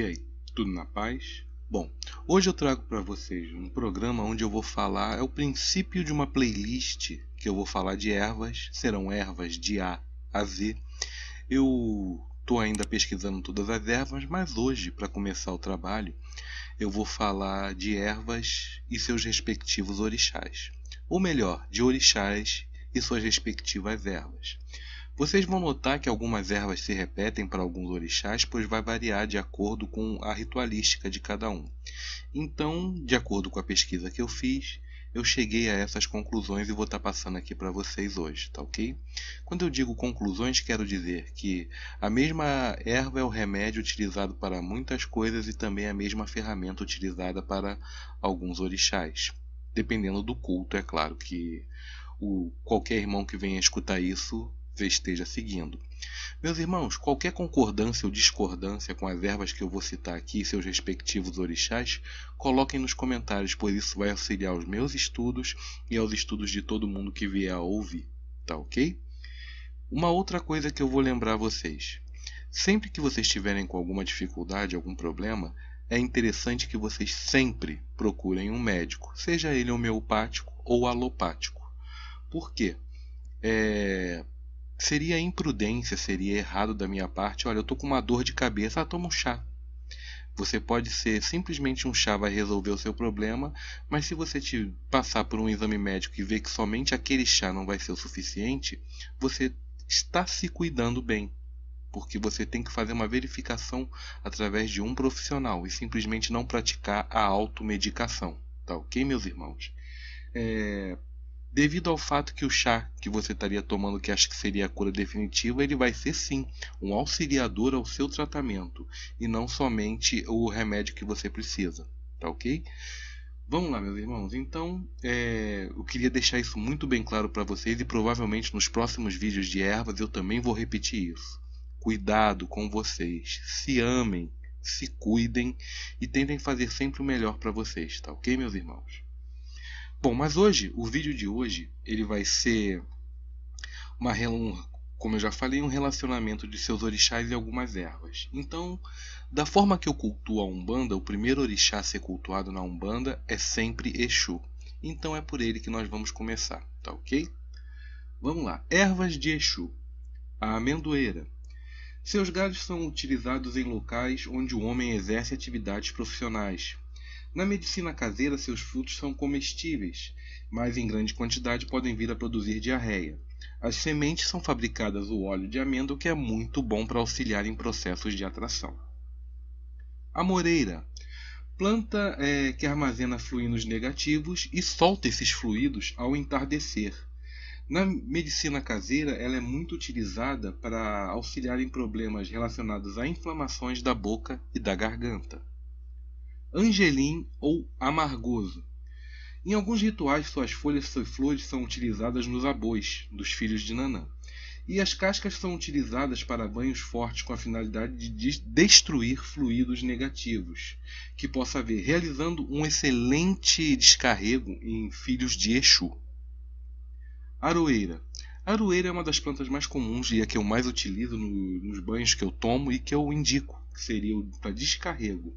E aí, tudo na paz? Bom, hoje eu trago para vocês um programa onde eu vou falar, é o princípio de uma playlist que eu vou falar de ervas, serão ervas de A a Z. Eu estou ainda pesquisando todas as ervas, mas hoje, para começar o trabalho, eu vou falar de ervas e seus respectivos orixás. Ou melhor, de orixás e suas respectivas ervas. Vocês vão notar que algumas ervas se repetem para alguns orixás, pois vai variar de acordo com a ritualística de cada um. Então, de acordo com a pesquisa que eu fiz, eu cheguei a essas conclusões e vou estar tá passando aqui para vocês hoje, tá ok? Quando eu digo conclusões, quero dizer que a mesma erva é o remédio utilizado para muitas coisas e também a mesma ferramenta utilizada para alguns orixás. Dependendo do culto, é claro que o, qualquer irmão que venha escutar isso esteja seguindo. Meus irmãos, qualquer concordância ou discordância com as ervas que eu vou citar aqui e seus respectivos orixás, coloquem nos comentários, pois isso vai auxiliar os meus estudos e aos estudos de todo mundo que vier a ouvir, tá ok? Uma outra coisa que eu vou lembrar a vocês. Sempre que vocês estiverem com alguma dificuldade, algum problema, é interessante que vocês sempre procurem um médico, seja ele homeopático ou alopático. Por quê? É, Seria imprudência, seria errado da minha parte. Olha, eu tô com uma dor de cabeça, ah, toma um chá. Você pode ser simplesmente um chá vai resolver o seu problema, mas se você te passar por um exame médico e ver que somente aquele chá não vai ser o suficiente, você está se cuidando bem, porque você tem que fazer uma verificação através de um profissional e simplesmente não praticar a automedicação, tá ok, meus irmãos? É, Devido ao fato que o chá que você estaria tomando que acha que seria a cura definitiva, ele vai ser sim um auxiliador ao seu tratamento e não somente o remédio que você precisa, tá ok? Vamos lá, meus irmãos. Então, é, eu queria deixar isso muito bem claro para vocês e provavelmente nos próximos vídeos de ervas eu também vou repetir isso. Cuidado com vocês. Se amem, se cuidem e tentem fazer sempre o melhor para vocês, tá ok, meus irmãos? Bom, mas hoje, o vídeo de hoje, ele vai ser uma como eu já falei, um relacionamento de seus orixás e algumas ervas. Então, da forma que eu cultuo a Umbanda, o primeiro orixá a ser cultuado na Umbanda é sempre Exu. Então é por ele que nós vamos começar, tá ok? Vamos lá. Ervas de Exu. A amendoeira. Seus galhos são utilizados em locais onde o homem exerce atividades profissionais, na medicina caseira, seus frutos são comestíveis, mas em grande quantidade podem vir a produzir diarreia. As sementes são fabricadas o óleo de amêndoa, que é muito bom para auxiliar em processos de atração. A moreira planta é, que armazena fluidos negativos e solta esses fluidos ao entardecer. Na medicina caseira, ela é muito utilizada para auxiliar em problemas relacionados a inflamações da boca e da garganta angelim ou amargoso. Em alguns rituais, suas folhas e suas flores são utilizadas nos abois dos filhos de Nanã, e as cascas são utilizadas para banhos fortes com a finalidade de destruir fluidos negativos, que possa haver, realizando um excelente descarrego em filhos de Exu. Aroeira. Aroeira é uma das plantas mais comuns e é a que eu mais utilizo no, nos banhos que eu tomo e que eu indico, que seria para descarrego.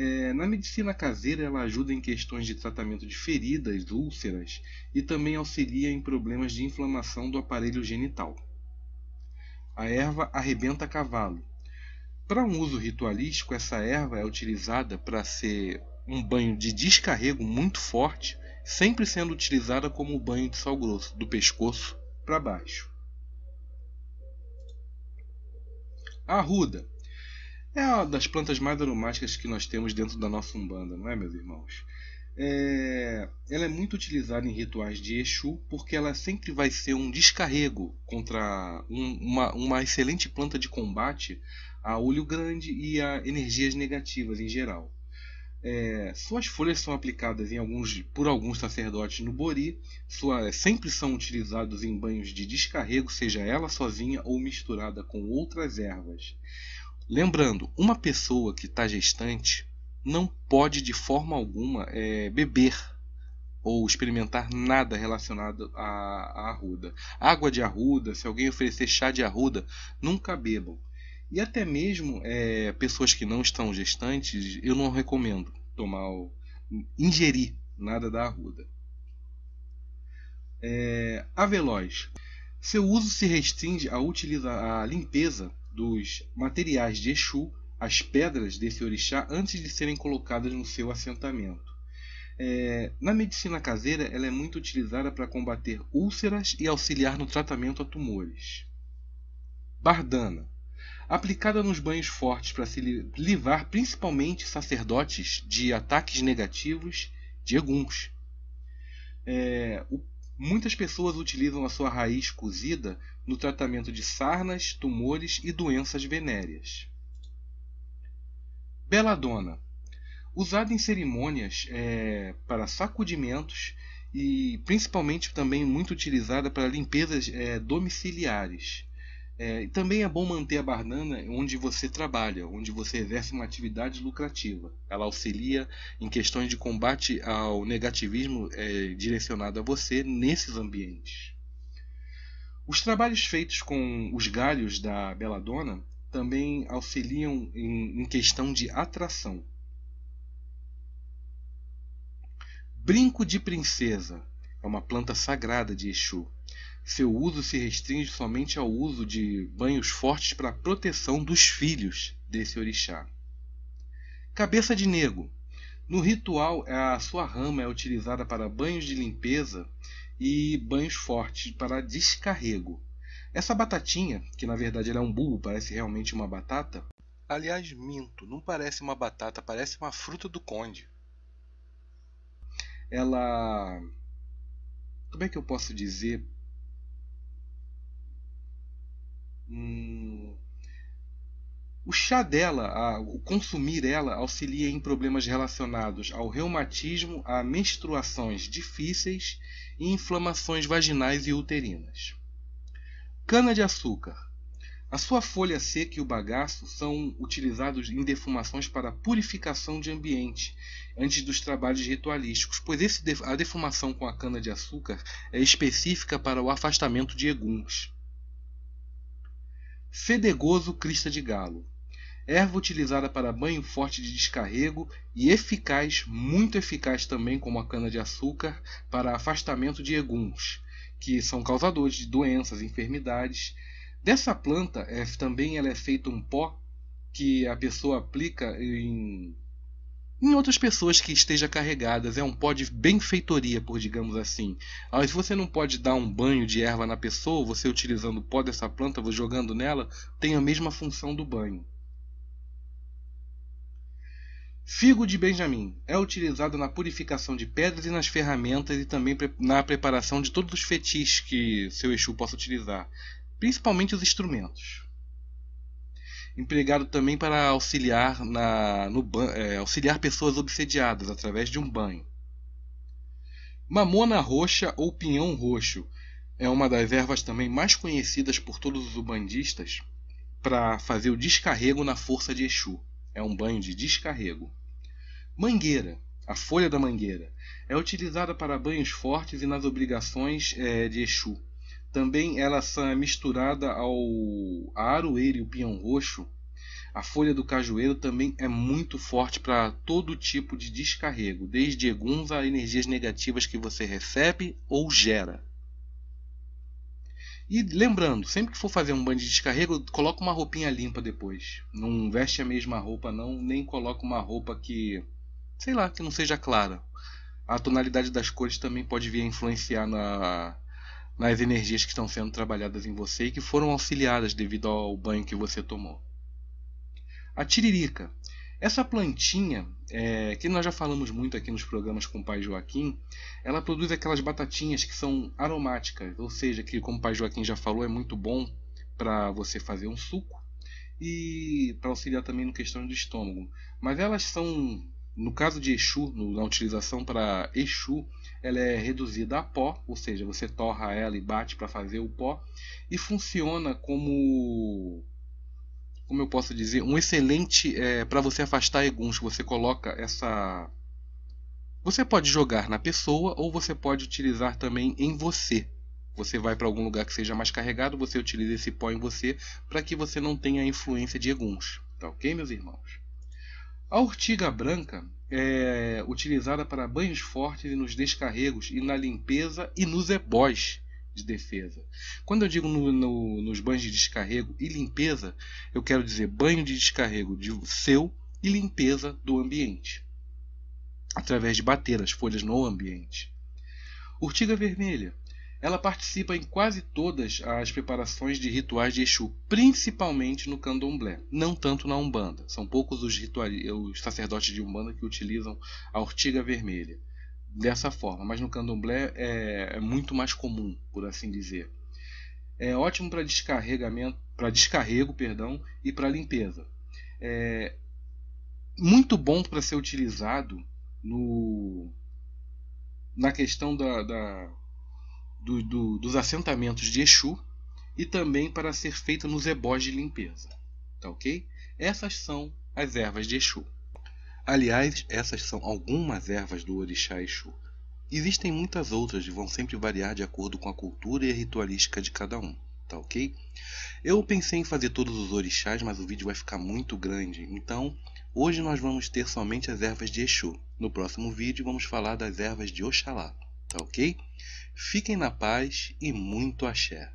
É, na medicina caseira, ela ajuda em questões de tratamento de feridas, úlceras e também auxilia em problemas de inflamação do aparelho genital. A erva arrebenta cavalo. Para um uso ritualístico, essa erva é utilizada para ser um banho de descarrego muito forte, sempre sendo utilizada como banho de sal grosso, do pescoço para baixo. Arruda é uma das plantas mais aromáticas que nós temos dentro da nossa umbanda, não é, meus irmãos? É, ela é muito utilizada em rituais de Exu porque ela sempre vai ser um descarrego contra um, uma, uma excelente planta de combate a olho grande e a energias negativas em geral. É, suas folhas são aplicadas em alguns, por alguns sacerdotes no bori, sua, sempre são utilizados em banhos de descarrego, seja ela sozinha ou misturada com outras ervas. Lembrando, uma pessoa que está gestante não pode de forma alguma é, beber ou experimentar nada relacionado à, à arruda. Água de arruda, se alguém oferecer chá de arruda, nunca bebam. E até mesmo é, pessoas que não estão gestantes, eu não recomendo tomar, ingerir nada da arruda. É, a veloz. Seu uso se restringe à, utiliza, à limpeza dos materiais de Exu, as pedras desse orixá, antes de serem colocadas no seu assentamento. É, na medicina caseira, ela é muito utilizada para combater úlceras e auxiliar no tratamento a tumores. Bardana. Aplicada nos banhos fortes para se livrar principalmente sacerdotes de ataques negativos de eguns. É, o Muitas pessoas utilizam a sua raiz cozida no tratamento de sarnas, tumores e doenças venéreas. Beladona. Usada em cerimônias é, para sacudimentos e principalmente também muito utilizada para limpezas é, domiciliares. É, também é bom manter a Bardana onde você trabalha, onde você exerce uma atividade lucrativa. Ela auxilia em questões de combate ao negativismo é, direcionado a você nesses ambientes. Os trabalhos feitos com os galhos da Belladonna também auxiliam em, em questão de atração. Brinco de princesa é uma planta sagrada de Exu seu uso se restringe somente ao uso de banhos fortes para a proteção dos filhos desse orixá. Cabeça de nego. No ritual, a sua rama é utilizada para banhos de limpeza e banhos fortes para descarrego. Essa batatinha, que na verdade é um bulbo, parece realmente uma batata. Aliás, minto, não parece uma batata, parece uma fruta do conde. Ela. Como é que eu posso dizer O chá dela, a, o consumir ela, auxilia em problemas relacionados ao reumatismo, a menstruações difíceis e inflamações vaginais e uterinas. Cana-de-açúcar. A sua folha seca e o bagaço são utilizados em defumações para purificação de ambiente, antes dos trabalhos ritualísticos, pois esse, a defumação com a cana-de-açúcar é específica para o afastamento de eguns. Fedegoso crista de galo erva utilizada para banho forte de descarrego e eficaz, muito eficaz também como a cana-de-açúcar, para afastamento de eguns, que são causadores de doenças, enfermidades. Dessa planta é, também ela é feita um pó que a pessoa aplica em, em outras pessoas que estejam carregadas. É um pó de benfeitoria, por digamos assim. Mas ah, você não pode dar um banho de erva na pessoa, você utilizando o pó dessa planta, jogando nela, tem a mesma função do banho. Figo de Benjamim é utilizado na purificação de pedras e nas ferramentas e também na preparação de todos os fetis que seu Exu possa utilizar, principalmente os instrumentos. Empregado também para auxiliar, na, no, é, auxiliar pessoas obsediadas através de um banho. Mamona roxa ou pinhão roxo é uma das ervas também mais conhecidas por todos os umbandistas para fazer o descarrego na força de Exu. É um banho de descarrego. Mangueira. A folha da mangueira é utilizada para banhos fortes e nas obrigações é, de Exu. Também ela é misturada ao aroeiro e o pinhão roxo. A folha do cajueiro também é muito forte para todo tipo de descarrego, desde eguns a energias negativas que você recebe ou gera. E lembrando, sempre que for fazer um banho de descarrego, coloca uma roupinha limpa depois. Não veste a mesma roupa não, nem coloca uma roupa que sei lá, que não seja clara. A tonalidade das cores também pode vir a influenciar na, nas energias que estão sendo trabalhadas em você e que foram auxiliadas devido ao banho que você tomou. A tiririca. Essa plantinha, é, que nós já falamos muito aqui nos programas com o pai Joaquim, ela produz aquelas batatinhas que são aromáticas, ou seja, que como o pai Joaquim já falou, é muito bom para você fazer um suco e para auxiliar também no questão do estômago. Mas elas são no caso de Exu, na utilização para Exu, ela é reduzida a pó, ou seja, você torra ela e bate para fazer o pó, e funciona como, como eu posso dizer, um excelente é, para você afastar eguns. Você coloca essa. Você pode jogar na pessoa ou você pode utilizar também em você. Você vai para algum lugar que seja mais carregado, você utiliza esse pó em você para que você não tenha influência de eguns. Tá ok, meus irmãos? A urtiga branca é utilizada para banhos fortes e nos descarregos e na limpeza e nos ebós de defesa. Quando eu digo no, no, nos banhos de descarrego e limpeza, eu quero dizer banho de descarrego de seu e limpeza do ambiente, através de bater as folhas no ambiente. Urtiga vermelha ela participa em quase todas as preparações de rituais de Exu, principalmente no candomblé, não tanto na Umbanda. São poucos os, os sacerdotes de Umbanda que utilizam a ortiga vermelha dessa forma, mas no candomblé é, é muito mais comum, por assim dizer. É ótimo para descarregamento, para descarrego, perdão, e para limpeza. É muito bom para ser utilizado no na questão da, da do, do, dos assentamentos de Exu e também para ser feita nos ebós de limpeza. Tá ok? Essas são as ervas de Exu. Aliás, essas são algumas ervas do Orixá Exu. Existem muitas outras e vão sempre variar de acordo com a cultura e a ritualística de cada um, tá ok? Eu pensei em fazer todos os orixás, mas o vídeo vai ficar muito grande, então hoje nós vamos ter somente as ervas de Exu. No próximo vídeo vamos falar das ervas de Oxalá. Tá ok? Fiquem na paz e muito axé.